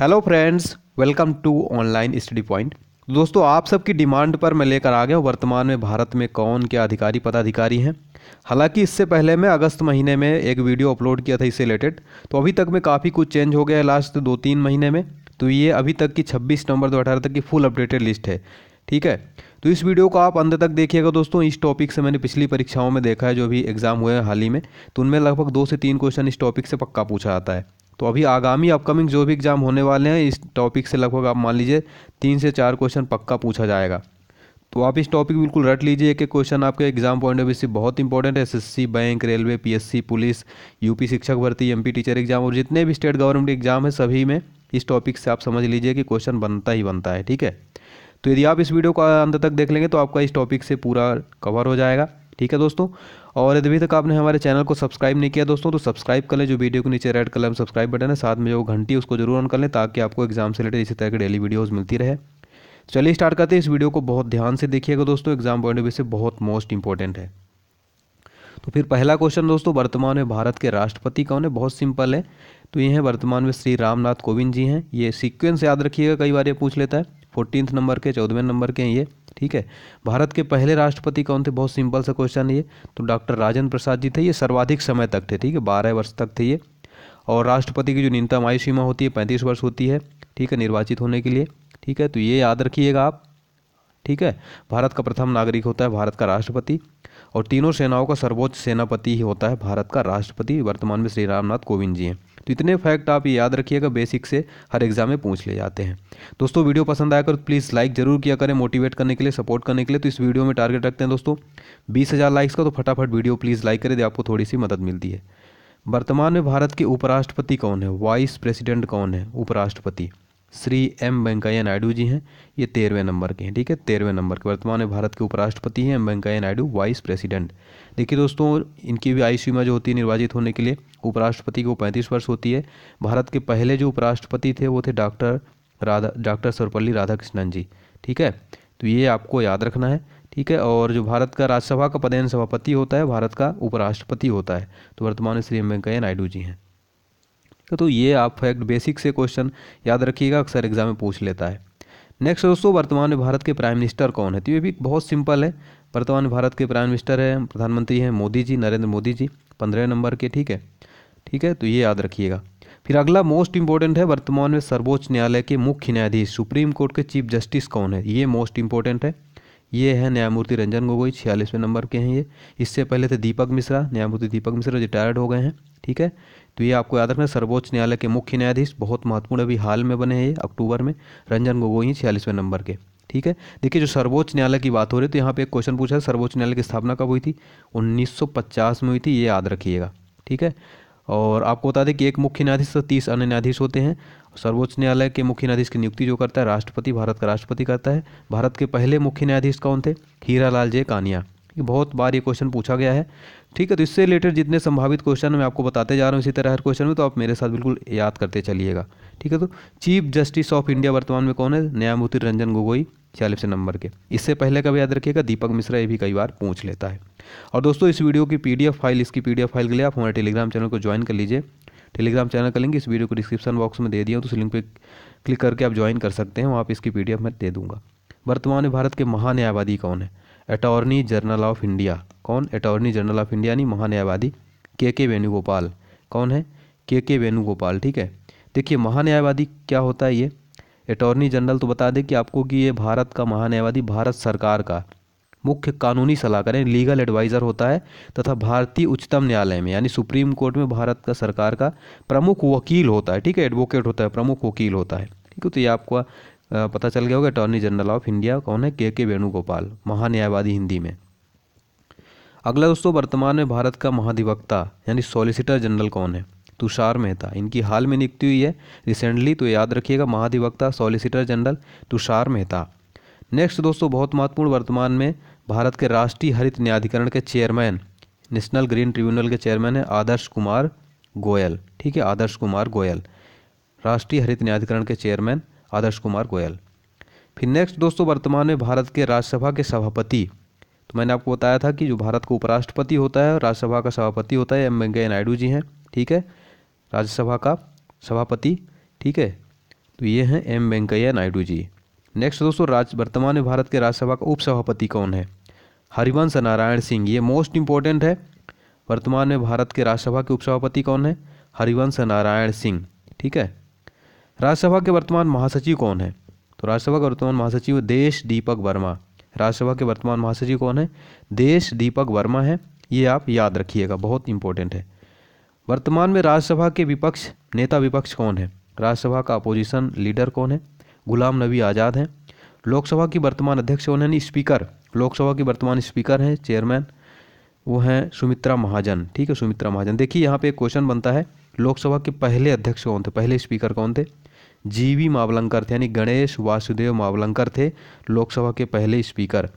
hello friends welcome to online study point दोस्तों आप सबकी डिमांड पर मैं लेकर आ गया वर्तमान में भारत में कौन क्या अधिकारी पदाधिकारी हैं हालांकि इससे पहले मैं अगस्त महीने में एक वीडियो अपलोड किया था इससे रिलेटेड तो अभी तक में काफ़ी कुछ चेंज हो गया है लास्ट दो तीन महीने में तो ये अभी तक की छब्बीस नवंबर दो तक की फुल अपडेटेड लिस्ट है ठीक है तो इस वीडियो को आप अंत तक देखिएगा दोस्तों इस टॉपिक से मैंने पिछली परीक्षाओं में देखा है जो भी एग्ज़ाम हुए हैं हाल ही में तो उनमें लगभग दो से तीन क्वेश्चन इस टॉपिक से पक्का पूछा जाता है तो अभी आगामी अपकमिंग जो भी एग्ज़ाम होने वाले हैं इस टॉपिक से लगभग आप मान लीजिए तीन से चार क्वेश्चन पक्का पूछा जाएगा तो आप इस टॉपिक बिल्कुल रट लीजिए एक एक क्वेश्चन आपके एग्जाम पॉइंट ऑफ व्यू से बहुत इंपॉर्टेंट है S bank railway P police UP शिक्षक भर्ती एम टीचर एग्जाम और जितने भी स्टेट गवर्नमेंट एग्जाम है सभी में इस टॉपिक से आप समझ लीजिए कि क्वेश्चन बनता ही बनता है ठीक है तो यदि आप इस वीडियो को अंत तक देख लेंगे तो आपका इस टॉपिक से पूरा कवर हो जाएगा ठीक है दोस्तों और यदि तक आपने हमारे चैनल को सब्सक्राइब नहीं किया दोस्तों तो सब्सक्राइब कर लें जो वीडियो के नीचे रेड कलर में सब्सक्राइब बटन है साथ में जो घंटी उसको जरूर ऑन कर लें ताकि आपको एग्जाम से रिलेटेड इसी तरह की डेली वीडियोज़ मिलती रहे तो चलिए स्टार्ट करते हैं इस वीडियो को बहुत ध्यान से देखिएगा दोस्तों एग्जाम पॉइंट ऑफ व्यू से बहुत मोस्ट इंपॉर्टेंट है तो फिर पहला क्वेश्चन दोस्तों वर्तमान में भारत के राष्ट्रपति कौन है बहुत सिंपल है तो ये हैं वर्तमान में श्री रामनाथ कोविंद जी हैं ये सीक्वेंस याद रखिएगा कई बार ये पूछ लेता है फोर्टीन नंबर के चौदहवें नंबर के हैं ये ठीक है भारत के पहले राष्ट्रपति कौन थे बहुत सिंपल सा क्वेश्चन ये तो डॉक्टर राजेंद्र प्रसाद जी थे ये सर्वाधिक समय तक थे ठीक है बारह वर्ष तक थे ये और राष्ट्रपति की जो न्यूनतम आयु सीमा होती है पैंतीस वर्ष होती है ठीक है निर्वाचित होने के लिए ठीक है तो ये याद रखिएगा आप ठीक है भारत का प्रथम नागरिक होता है भारत का राष्ट्रपति और तीनों सेनाओं का सर्वोच्च सेनापति ही होता है भारत का राष्ट्रपति वर्तमान में श्री रामनाथ कोविंद जी हैं तो इतने फैक्ट आप याद रखिएगा बेसिक से हर एग्जाम में पूछ ले जाते हैं दोस्तों वीडियो पसंद आया कर प्लीज़ लाइक जरूर किया करें मोटिवेट करने के लिए सपोर्ट करने के लिए तो इस वीडियो में टारगेट रखते हैं दोस्तों बीस हज़ार लाइक्स का तो फटाफट वीडियो प्लीज़ लाइक करें आपको थोड़ी सी मदद मिलती है वर्तमान में भारत के उपराष्ट्रपति कौन है वाइस प्रेसिडेंट कौन है उपराष्ट्रपति श्री एम वेंकैया नायडू जी हैं ये तेरहवें नंबर के हैं ठीक है तेरहवें नंबर के वर्तमान में भारत के उपराष्ट्रपति हैं M Venkaiah Naidu vice president देखिए दोस्तों इनकी भी आयु सीमा जो होती है निर्वाचित होने के लिए उपराष्ट्रपति को पैंतीस वर्ष होती है भारत के पहले जो उपराष्ट्रपति थे वो थे डॉक्टर राधा डॉक्टर सर्वपल्ली राधाकृष्णन जी ठीक है तो ये आपको याद रखना है ठीक है और जो भारत का राज्यसभा का पदेन सभापति होता है भारत का उपराष्ट्रपति होता है तो वर्तमान में श्री एम वेंकैया नायडू जी हैं तो, ये आप फैक्ट बेसिक से क्वेश्चन याद रखिएगा अक्सर एग्जाम में पूछ लेता है नेक्स्ट दोस्तों वर्तमान में भारत के प्राइम मिनिस्टर कौन है तो ये भी बहुत सिंपल है वर्तमान में भारत के प्राइम मिनिस्टर हैं प्रधानमंत्री हैं मोदी जी नरेंद्र मोदी जी पंद्रह नंबर के ठीक है ठीक है तो ये याद रखिएगा फिर अगला मोस्ट इंपॉर्टेंट है वर्तमान में सर्वोच्च न्यायालय के मुख्य न्यायाधीश सुप्रीम कोर्ट के चीफ जस्टिस कौन है ये मोस्ट इंपॉर्टेंट है ये है न्यायमूर्ति रंजन गोगोई छियालीसवें नंबर के हैं ये इससे पहले थे दीपक मिश्रा न्यायमूर्ति दीपक मिश्रा रिटायर्ड हो गए हैं ठीक है तो ये आपको याद रखना सर्वोच्च न्यायालय के मुख्य न्यायाधीश बहुत महत्वपूर्ण अभी हाल में बने हैं ये अक्टूबर में रंजन गोगोई छियालीसवें नंबर के ठीक है देखिए जो सर्वोच्च न्यायालय की बात हो रही है तो यहाँ पे एक क्वेश्चन पूछा है सर्वोच्च न्यायालय की स्थापना कब हुई थी 1950 में हुई थी ये याद रखिएगा ठीक है और आपको बता दें कि एक मुख्य न्यायाधीश तो तीस अन्य न्यायाधीश होते हैं सर्वोच्च न्यायालय के मुख्य न्यायाधीश की नियुक्ति जो करता है राष्ट्रपति भारत का राष्ट्रपति करता है भारत के पहले मुख्य न्यायाधीश कौन थे हीरा लाल जे कानिया ये बहुत बार ये क्वेश्चन पूछा गया है ठीक है तो इससे रिलेटेड जितने संभावित क्वेश्चन मैं आपको बताते जा रहा हूँ इसी तरह हर क्वेश्चन में तो आप मेरे साथ बिल्कुल याद करते चलिएगा ठीक है तो चीफ जस्टिस ऑफ इंडिया वर्तमान में कौन है न्यायमूर्ति रंजन गोगोई छियालीस नंबर के इससे पहले का भी याद रखिएगा दीपक मिश्रा ये भी कई बार पूछ लेता है और दोस्तों इस वीडियो की पीडीएफ फाइल इसकी पीडीएफ फाइल के लिए आप हमारे टेलीग्राम चैनल को ज्वाइन कर लीजिए टेलीग्राम चैनल का लिंक इस वीडियो को डिस्क्रिप्शन बॉक्स में दे दिया तो उस लिंक पर क्लिक करके आप ज्वाइन कर सकते हैं वहाँ पर इसकी पी मैं दे दूँगा वर्तमान में भारत के महान्यायवादी कौन है अटॉर्नी जनरल ऑफ इंडिया कौन अटॉर्नी जनरल ऑफ इंडिया यानी महान्यायवादी के के वेणुगोपाल कौन है के के वेणुगोपाल ठीक है देखिए महान्यायवादी क्या होता है ये अटॉर्नी जनरल तो बता दें कि आपको कि ये भारत का महान्यायवादी भारत सरकार का मुख्य कानूनी सलाहकार यानी लीगल एडवाइज़र होता है तथा भारतीय उच्चतम न्यायालय में यानी सुप्रीम कोर्ट में भारत का सरकार का प्रमुख वकील होता है ठीक है एडवोकेट होता है प्रमुख वकील होता है ठीक है तो ये आपको पता चल गया होगा अटॉर्नी जनरल ऑफ इंडिया कौन है के के वेणुगोपाल महान्यायवादी हिंदी में अगला दोस्तों वर्तमान में भारत का महाधिवक्ता यानी सॉलिसिटर जनरल कौन है तुषार मेहता इनकी हाल में नियुक्ति हुई है रिसेंटली तो याद रखिएगा महाधिवक्ता solicitor general Tushar Mehta next दोस्तों बहुत महत्वपूर्ण वर्तमान में भारत के राष्ट्रीय हरित न्यायाधिकरण के चेयरमैन नेशनल ग्रीन ट्रिब्यूनल के चेयरमैन हैं आदर्श कुमार गोयल ठीक है आदर्श कुमार गोयल राष्ट्रीय हरित न्यायाधिकरण के चेयरमैन आदर्श कुमार गोयल फिर नेक्स्ट दोस्तों वर्तमान में भारत के राज्यसभा के सभापति तो मैंने आपको बताया था कि जो भारत का उपराष्ट्रपति होता है राज्यसभा का सभापति होता है एम वेंकैया नायडू जी हैं ठीक है राज्यसभा का सभापति ठीक है तो ये हैं एम वेंकैया नायडू जी नेक्स्ट दोस्तों राज वर्तमान में भारत के राज्यसभा का उपसभापति कौन है हरिवंश नारायण सिंह ये मोस्ट इंपॉर्टेंट है वर्तमान में भारत के राज्यसभा के उपसभापति कौन है हरिवंश नारायण सिंह ठीक है राज्यसभा के वर्तमान महासचिव कौन है तो राज्यसभा के वर्तमान महासचिव देश दीपक वर्मा राज्यसभा के वर्तमान महासचिव कौन है देश दीपक वर्मा है ये आप याद रखिएगा बहुत इंपॉर्टेंट है वर्तमान में राज्यसभा के विपक्ष नेता विपक्ष कौन है राज्यसभा का अपोजिशन लीडर कौन है गुलाम नबी आज़ाद हैं लोकसभा की वर्तमान अध्यक्ष उन्हें स्पीकर लोकसभा की वर्तमान स्पीकर हैं चेयरमैन वो हैं सुमित्रा महाजन ठीक है सुमित्रा महाजन देखिए यहाँ पे एक क्वेश्चन बनता है लोकसभा के पहले अध्यक्ष कौन थे पहले स्पीकर कौन थे जीवी मावलंकर थे यानी गणेश वासुदेव मावलंकर थे लोकसभा के पहले स्पीकर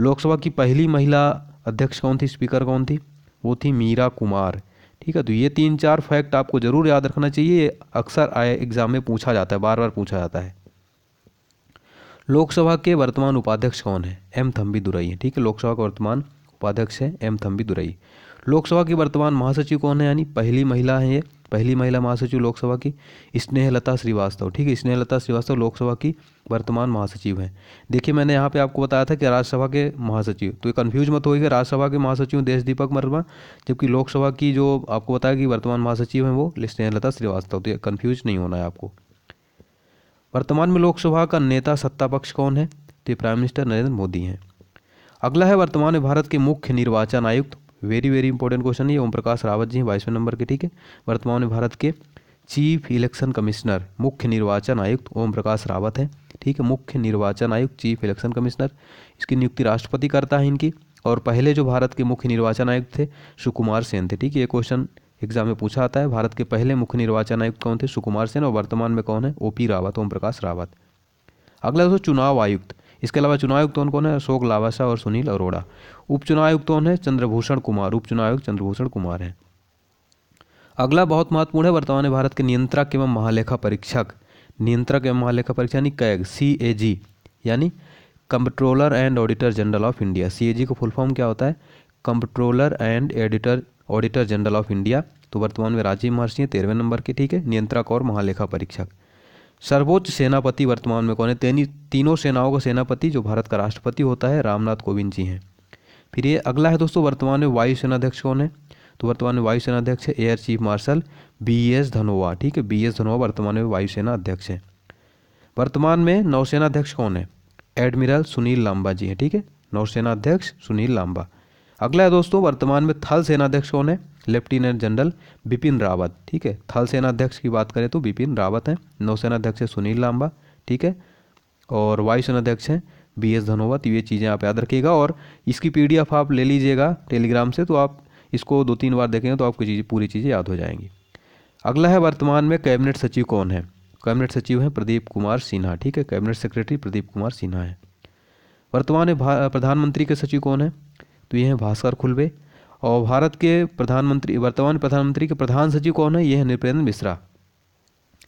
लोकसभा की पहली महिला अध्यक्ष कौन थी स्पीकर कौन थी वो थी मीरा कुमार ठीक है तो ये तीन चार फैक्ट आपको ज़रूर याद रखना चाहिए अक्सर आए एग्ज़ाम में पूछा जाता है बार बार पूछा जाता है लोकसभा के वर्तमान उपाध्यक्ष कौन है एम थम्बी दुराई है ठीक है लोकसभा के वर्तमान उपाध्यक्ष है एम थम्बी दुराई लोकसभा की वर्तमान महासचिव कौन है यानी पहली महिला है ये पहली महिला महासचिव लोकसभा की स्नेहलता श्रीवास्तव ठीक है स्नेहलता श्रीवास्तव लोकसभा की वर्तमान महासचिव हैं देखिए मैंने यहाँ पे आपको बताया था कि राज्यसभा के महासचिव तो ये कन्फ्यूज मत होइएगा राज्यसभा के महासचिव देश दीपक वर्मा जबकि लोकसभा की जो आपको बताया कि वर्तमान महासचिव हैं वो स्नेहलता श्रीवास्तव तो ये कन्फ्यूज नहीं होना है आपको वर्तमान में लोकसभा का नेता सत्ता पक्ष कौन है तो ये प्राइम मिनिस्टर नरेंद्र मोदी हैं अगला है वर्तमान में भारत के मुख्य निर्वाचन आयुक्त वेरी वेरी इंपॉर्टेंट क्वेश्चन है ओम प्रकाश रावत जी बाईसवें नंबर के ठीक है वर्तमान में भारत के चीफ इलेक्शन कमिश्नर मुख्य निर्वाचन आयुक्त ओम प्रकाश रावत हैं ठीक है मुख्य निर्वाचन आयुक्त चीफ इलेक्शन कमिश्नर इसकी नियुक्ति राष्ट्रपति करता है इनकी और पहले जो भारत के मुख्य निर्वाचन आयुक्त थे सुकुमार सेन थे ठीक है ये क्वेश्चन एग्जाम में पूछा आता है भारत के पहले मुख्य निर्वाचन आयुक्त कौन थे सुकुमार सेन और वर्तमान में कौन है ओ पी रावत ओम प्रकाश रावत अगला दोस्तों चुनाव आयुक्त इसके अलावा चुनाव आयुक्त कौन है अशोक लावासा और सुनील अरोड़ा उपचुनाव आयुक्त कौन है चंद्रभूषण कुमार उपचुनाव आयुक्त चंद्रभूषण कुमार हैं अगला बहुत महत्वपूर्ण है वर्तमान भारत के नियंत्रक एवं महालेखा परीक्षक नियंत्रक एवं महालेखा परीक्षक यानी कैग सी ए जी यानी controller and auditor general of India C A G का फुल फॉर्म क्या होता है controller and editor auditor general of India तो वर्तमान में राजीव महर्षि हैं तेरहवें नंबर के ठीक है नियंत्रक और महालेखा परीक्षक सर्वोच्च सेनापति वर्तमान में कौन है तेनी तीनों सेनाओं का सेनापति जो भारत का राष्ट्रपति होता है रामनाथ कोविंद जी हैं फिर ये अगला है दोस्तों वर्तमान में वायु सेनाध्यक्ष कौन है तो वर्तमान में वायुसेना अध्यक्ष है air chief marshal B S Dhanoa ठीक है बी एस धनोवा वर्तमान में वायुसेना अध्यक्ष है वर्तमान में नौसेना अध्यक्ष कौन है एडमिरल सुनील लांबा जी हैं ठीक है नौसेना अध्यक्ष सुनील लांबा अगला है दोस्तों वर्तमान में थल सेनाध्यक्ष कौन है लेफ्टिनेंट जनरल बिपिन रावत ठीक है थल सेनाध्यक्ष की बात करें तो बिपिन रावत हैं नौसेनाध्यक्ष है सुनील लांबा ठीक है और वायुसेनाध्यक्ष हैं बी एस धनोवत ये चीज़ें आप याद रखिएगा और इसकी एफ आप ले लीजिएगा टेलीग्राम से तो आप इसको दो तीन बार देखेंगे तो आपको चीज़ पूरी चीज़ें याद हो जाएंगी अगला है वर्तमान में कैबिनेट सचिव कौन है कैबिनेट सचिव हैं प्रदीप कुमार सिन्हा ठीक है कैबिनेट सेक्रेटरी प्रदीप कुमार सिन्हा है वर्तमान में प्रधानमंत्री के सचिव कौन है तो ये हैं भास्कर खुलबे और भारत के प्रधानमंत्री वर्तमान प्रधानमंत्री के प्रधान सचिव कौन है ये है नृपेंद्र मिश्रा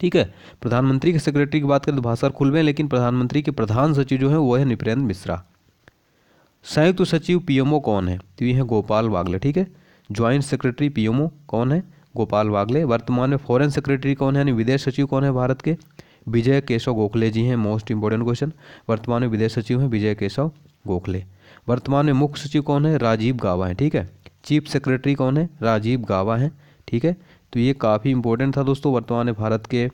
ठीक है प्रधानमंत्री के सेक्रेटरी की बात करें तो भास्कर खुलबे लेकिन प्रधानमंत्री के प्रधान सचिव जो है वो है नृपेंद्र मिश्रा संयुक्त सचिव पीएमओ कौन है तो ये है गोपाल वागले ठीक है ज्वाइंट सेक्रेटरी पीएमओ कौन है गोपाल वागले वर्तमान में फॉरेन सेक्रेटरी कौन है यानी विदेश सचिव कौन है भारत के विजय केशव गोखले जी हैं मोस्ट इंपॉर्टेंट क्वेश्चन वर्तमान में विदेश सचिव हैं विजय केशव गोखले वर्तमान में मुख्य सचिव कौन है राजीव गावा है ठीक है चीफ सेक्रेटरी कौन है राजीव गावा है ठीक है तो ये काफ़ी इंपॉर्टेंट था दोस्तों वर्तमान में भारत के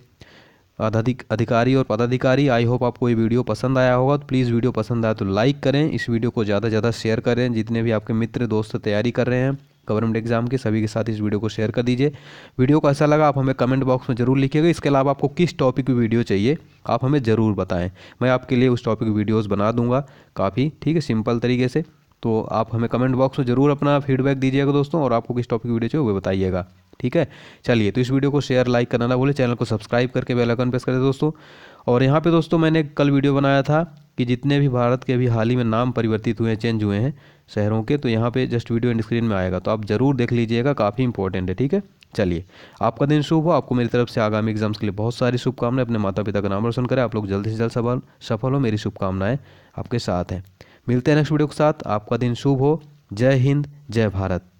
अधिकारी और पदाधिकारी आई होप आपको ये वीडियो पसंद आया होगा तो प्लीज़ वीडियो पसंद आया तो लाइक करें इस वीडियो को ज़्यादा से ज़्यादा शेयर करें जितने भी आपके मित्र दोस्त तैयारी कर रहे हैं गवर्नमेंट एग्जाम के सभी के साथ इस वीडियो को शेयर कर दीजिए वीडियो को ऐसा लगा आप हमें कमेंट बॉक्स में जरूर लिखिएगा इसके अलावा आपको किस टॉपिक की वीडियो चाहिए आप हमें ज़रूर बताएं मैं आपके लिए उस टॉपिक की वीडियोज़ बना दूंगा काफ़ी ठीक है सिंपल तरीके से तो आप हमें कमेंट बॉक्स में ज़रूर अपना फीडबैक दीजिएगा दोस्तों और आपको किस टॉपिक की वीडियो चाहिए वो बताइएगा ठीक है चलिए तो इस वीडियो को शेयर लाइक करना ना बोले चैनल को सब्सक्राइब करके बेल आइकन प्रेस करें दोस्तों और यहाँ पे दोस्तों मैंने कल वीडियो बनाया था कि जितने भी भारत के अभी हाल ही में नाम परिवर्तित हुए हैं चेंज हुए हैं शहरों के तो यहाँ पे जस्ट वीडियो एंड स्क्रीन में आएगा तो आप ज़रूर देख लीजिएगा काफ़ी इंपॉर्टेंट है ठीक है चलिए आपका दिन शुभ हो आपको मेरी तरफ से आगामी एग्जाम्स के लिए बहुत सारी शुभकामनाएं अपने माता पिता का नाम रोशन करें आप लोग जल्द से जल्द सफल सफल हो मेरी शुभकामनाएं आपके साथ हैं मिलते हैं नेक्स्ट वीडियो के साथ आपका दिन शुभ हो जय हिंद जय भारत